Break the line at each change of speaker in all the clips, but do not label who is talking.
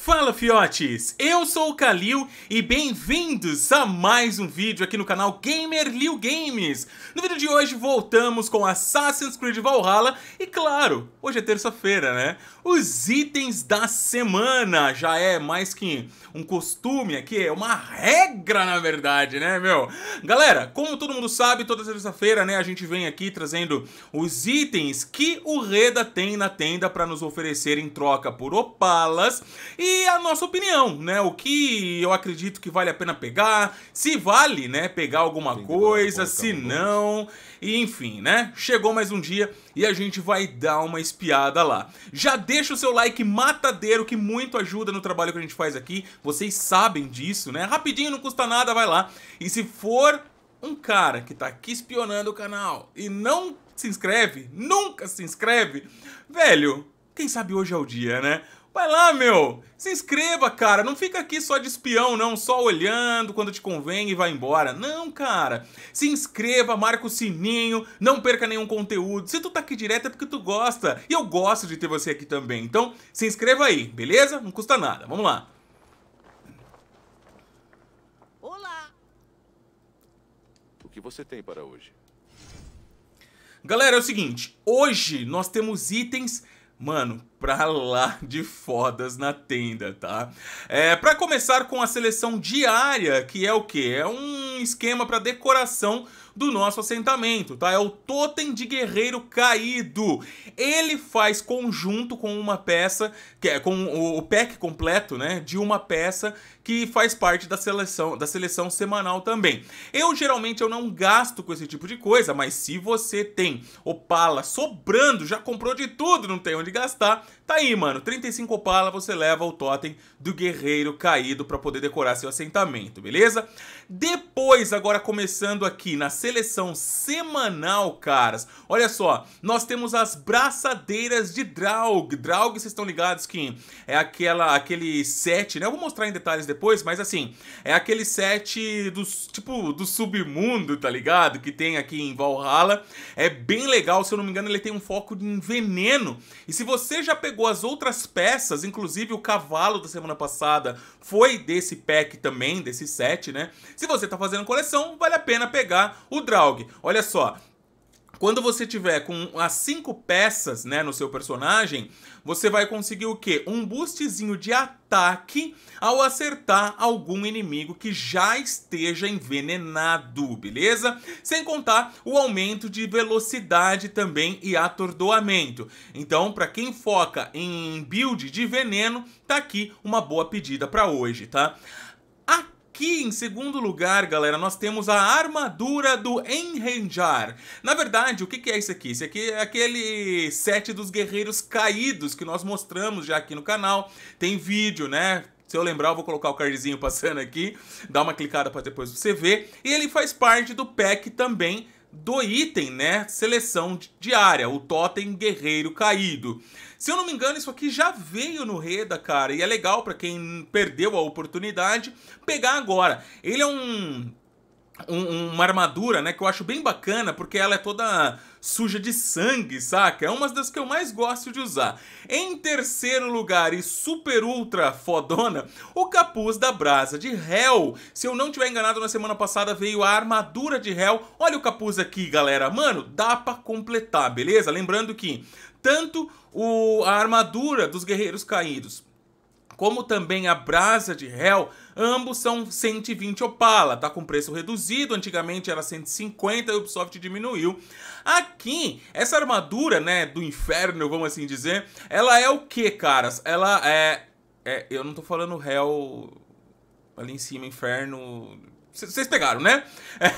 Fala fiotes, eu sou o Kalil e bem-vindos a mais um vídeo aqui no canal Gamer Liu Games. No vídeo de hoje voltamos com Assassin's Creed Valhalla e claro, hoje é terça-feira, né? Os itens da semana já é mais que um costume aqui, é uma regra na verdade, né, meu? Galera, como todo mundo sabe, toda terça-feira, né, a gente vem aqui trazendo os itens que o Reda tem na tenda para nos oferecer em troca por opalas e e a nossa opinião, né? O que eu acredito que vale a pena pegar, se vale, né, pegar alguma coisa, se né, não, e enfim, né? Chegou mais um dia e a gente vai dar uma espiada lá. Já deixa o seu like matadeiro que muito ajuda no trabalho que a gente faz aqui. Vocês sabem disso, né? Rapidinho, não custa nada, vai lá. E se for um cara que tá aqui espionando o canal e não se inscreve, nunca se inscreve, velho, quem sabe hoje é o dia, né? Vai lá, meu! Se inscreva, cara! Não fica aqui só de espião, não, só olhando quando te convém e vai embora. Não, cara! Se inscreva, marca o sininho, não perca nenhum conteúdo. Se tu tá aqui direto é porque tu gosta. E eu gosto de ter você aqui também. Então, se inscreva aí, beleza? Não custa nada. Vamos lá. Olá! O que você tem para hoje? Galera, é o seguinte, hoje nós temos itens mano, pra lá de fodas na tenda, tá? É, para começar com a seleção diária, que é o quê? É um esquema para decoração do nosso assentamento, tá? É o Totem de Guerreiro Caído. Ele faz conjunto com uma peça, que é com o pack completo, né, de uma peça que faz parte da seleção, da seleção semanal também. Eu geralmente eu não gasto com esse tipo de coisa, mas se você tem opala sobrando, já comprou de tudo, não tem onde gastar, tá aí, mano. 35 opala você leva o totem do guerreiro caído para poder decorar seu assentamento, beleza? Depois, agora começando aqui na seleção semanal, caras. Olha só, nós temos as braçadeiras de Draug. Draug, vocês estão ligados que é aquela, aquele set, né? Eu vou mostrar em detalhes depois, mas assim, é aquele set do tipo, do submundo, tá ligado? Que tem aqui em Valhalla. É bem legal, se eu não me engano, ele tem um foco em veneno. E se você já pegou as outras peças, inclusive o cavalo da semana passada foi desse pack também, desse set, né? Se você tá fazendo coleção, vale a pena pegar o o Draug, olha só, quando você tiver com as ah, cinco peças, né, no seu personagem, você vai conseguir o quê? Um boostzinho de ataque ao acertar algum inimigo que já esteja envenenado, beleza? Sem contar o aumento de velocidade também e atordoamento. Então, para quem foca em build de veneno, tá aqui uma boa pedida para hoje, tá? Aqui, em segundo lugar, galera, nós temos a armadura do Enrenjar. Na verdade, o que é isso aqui? Isso aqui é aquele set dos guerreiros caídos que nós mostramos já aqui no canal. Tem vídeo, né? Se eu lembrar, eu vou colocar o cardzinho passando aqui. Dá uma clicada para depois você ver. E ele faz parte do pack também do item, né, seleção diária, o totem guerreiro caído. Se eu não me engano, isso aqui já veio no Reda, cara, e é legal para quem perdeu a oportunidade pegar agora. Ele é um um, uma armadura, né? Que eu acho bem bacana, porque ela é toda suja de sangue, saca? É uma das que eu mais gosto de usar. Em terceiro lugar e super ultra fodona, o capuz da brasa de Hell. Se eu não tiver enganado, na semana passada veio a armadura de Hell. Olha o capuz aqui, galera. Mano, dá pra completar, beleza? Lembrando que tanto o, a armadura dos guerreiros caídos como também a brasa de réu, ambos são 120 Opala, tá com preço reduzido, antigamente era 150 e o Ubisoft diminuiu. Aqui, essa armadura, né, do inferno, vamos assim dizer, ela é o que, caras? Ela é... é eu não tô falando réu ali em cima, inferno... Vocês pegaram, né? É,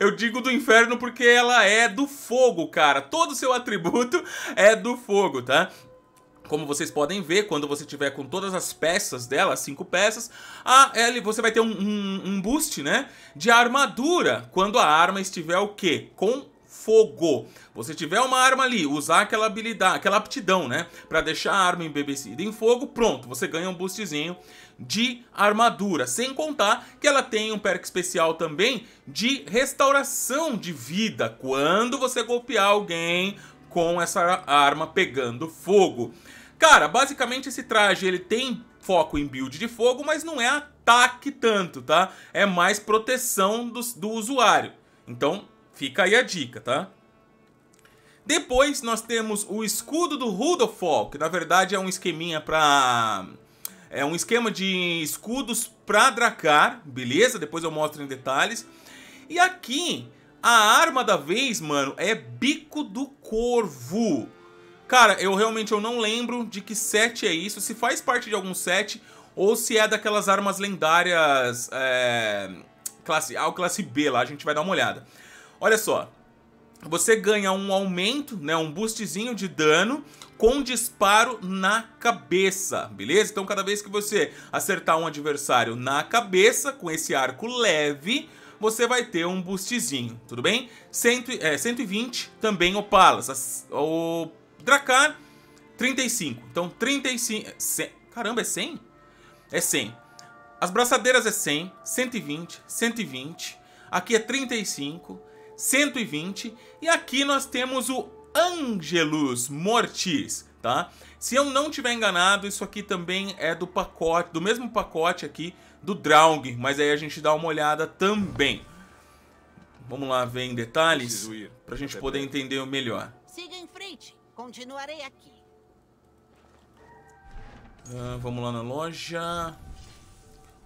eu digo do inferno porque ela é do fogo, cara. Todo o seu atributo é do fogo, tá? Como vocês podem ver, quando você tiver com todas as peças dela, cinco peças, a L, você vai ter um, um, um boost, né? De armadura, quando a arma estiver o quê? Com fogo. Você tiver uma arma ali, usar aquela habilidade, aquela aptidão, né? Pra deixar a arma embebecida em fogo, pronto, você ganha um boostzinho de armadura. Sem contar que ela tem um perk especial também de restauração de vida. Quando você golpear alguém com essa arma pegando fogo. Cara, basicamente esse traje ele tem foco em build de fogo, mas não é ataque tanto, tá? É mais proteção do, do usuário. Então, fica aí a dica, tá? Depois nós temos o escudo do Rudolfall, que na verdade é um esqueminha para é um esquema de escudos para Dracar, beleza? Depois eu mostro em detalhes. E aqui a arma da vez, mano, é Bico do Corvo. Cara, eu realmente eu não lembro de que set é isso, se faz parte de algum set ou se é daquelas armas lendárias é, classe A ou classe B lá, a gente vai dar uma olhada. Olha só, você ganha um aumento, né, um boostzinho de dano com disparo na cabeça, beleza? Então cada vez que você acertar um adversário na cabeça com esse arco leve, você vai ter um boostzinho, tudo bem? Cento, é, 120 também opalas. O Dracar, 35. Então, 35... 100, caramba, é 100? É 100. As braçadeiras é 100, 120, 120. Aqui é 35, 120. E aqui nós temos o Angelus Mortis, tá? Se eu não tiver enganado, isso aqui também é do pacote, do mesmo pacote aqui do Draug, mas aí a gente dá uma olhada também. Vamos lá ver em detalhes para a gente poder entender melhor. Siga em frente, continuarei aqui. Uh, vamos lá na loja.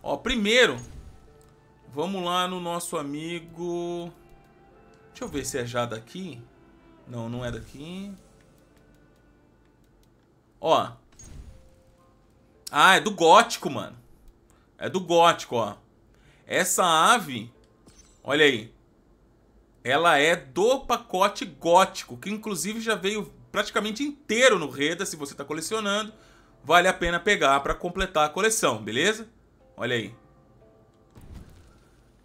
Ó, primeiro, vamos lá no nosso amigo. Deixa eu ver se é já daqui. Não, não é daqui. Ó. Ah, é do gótico, mano. É do gótico, ó. Essa ave, olha aí. Ela é do pacote gótico, que inclusive já veio praticamente inteiro no Reda, se você está colecionando. Vale a pena pegar para completar a coleção, beleza? Olha aí.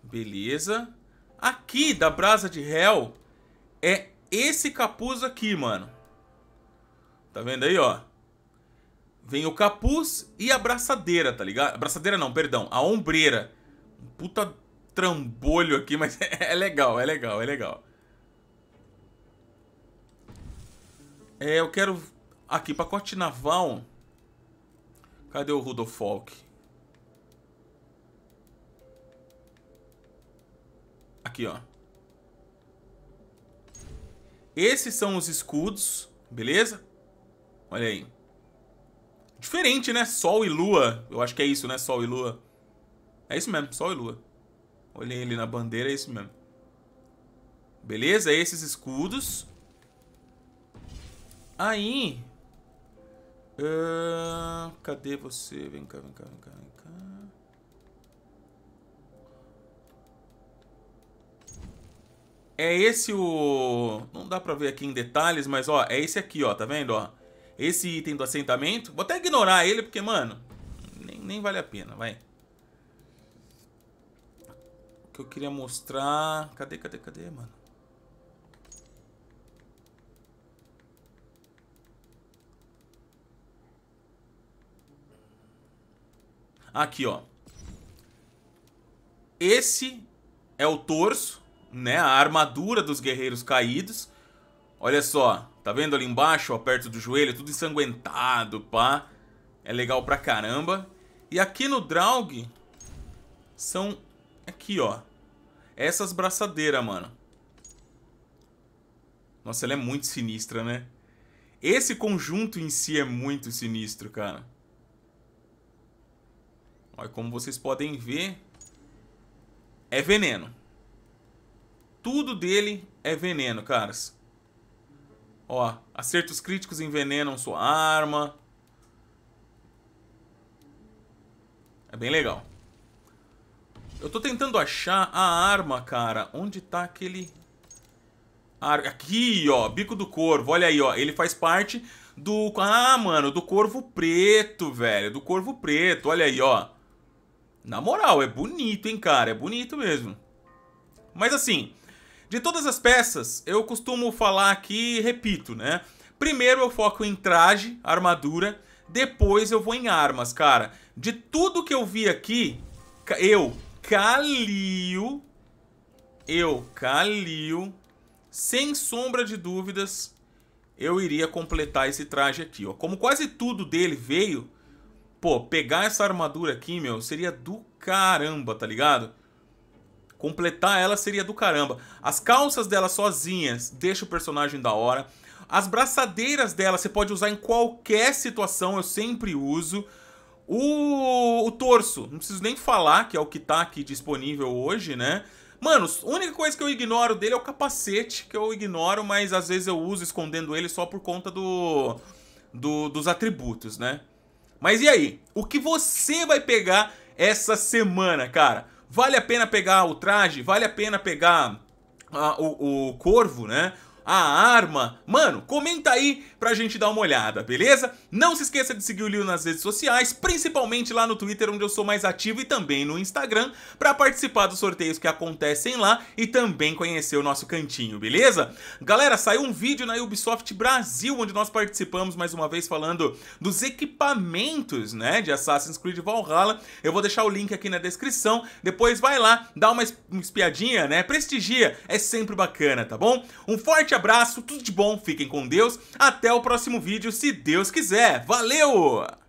Beleza. Aqui, da Brasa de Hell, é esse capuz aqui, mano. Tá vendo aí, ó? Vem o capuz e a braçadeira, tá ligado? A braçadeira não, perdão, a ombreira. Um puta trambolho aqui, mas é, é legal, é legal, é legal. É, eu quero... Aqui, pacote naval. Cadê o Rudolfolk? Aqui, ó. Esses são os escudos, beleza? Olha aí. Diferente, né? Sol e lua. Eu acho que é isso, né? Sol e lua. É isso mesmo, sol e lua. Olhei ele na bandeira, é isso mesmo. Beleza, esses escudos. Aí... Uh, cadê você? Vem cá, vem cá, vem cá, vem cá. É esse o... Não dá pra ver aqui em detalhes, mas ó, é esse aqui, ó, tá vendo, ó? esse item do assentamento. Vou até ignorar ele, porque, mano, nem, nem vale a pena, vai. O que eu queria mostrar... Cadê, cadê, cadê, mano? Aqui, ó. Esse é o torso, né? A armadura dos guerreiros caídos. Olha só. Tá vendo ali embaixo, ó, perto do joelho, tudo ensanguentado, pá. É legal pra caramba. E aqui no Draug são aqui, ó. É essas braçadeiras, mano. Nossa, ela é muito sinistra, né? Esse conjunto em si é muito sinistro, cara. Olha, como vocês podem ver, é veneno. Tudo dele é veneno, caras. Ó, acertos críticos envenenam sua arma. É bem legal. Eu tô tentando achar a arma, cara. Onde tá aquele... Aqui, ó, bico do corvo. Olha aí, ó. Ele faz parte do... Ah, mano, do corvo preto, velho. Do corvo preto. Olha aí, ó. Na moral, é bonito, hein, cara. É bonito mesmo. Mas assim, de todas as peças, eu costumo falar aqui e repito, né? Primeiro eu foco em traje, armadura, depois eu vou em armas, cara. De tudo que eu vi aqui, eu, Calil, eu, Calil, sem sombra de dúvidas, eu iria completar esse traje aqui, ó. Como quase tudo dele veio, pô, pegar essa armadura aqui, meu, seria do caramba, tá ligado? Completar ela seria do caramba. As calças dela sozinhas deixa o personagem da hora. As braçadeiras dela você pode usar em qualquer situação, eu sempre uso. O, o torso, não preciso nem falar, que é o que tá aqui disponível hoje, né? Mano, a única coisa que eu ignoro dele é o capacete, que eu ignoro, mas às vezes eu uso escondendo ele só por conta do, do dos atributos, né? Mas e aí? O que você vai pegar essa semana, cara? Vale a pena pegar o traje, vale a pena pegar a, ah, o, o corvo, né? A arma. Mano, comenta aí pra gente dar uma olhada, beleza? Não se esqueça de seguir o Lil nas redes sociais, principalmente lá no Twitter, onde eu sou mais ativo, e também no Instagram, para participar dos sorteios que acontecem lá e também conhecer o nosso cantinho, beleza? Galera, saiu um vídeo na Ubisoft Brasil, onde nós participamos mais uma vez falando dos equipamentos, né, de Assassin's Creed Valhalla. Eu vou deixar o link aqui na descrição, depois vai lá, dá uma espiadinha, né, prestigia, é sempre bacana, tá bom? Um forte abraço, tudo de bom, fiquem com Deus, até o próximo vídeo, se Deus quiser. Valeu!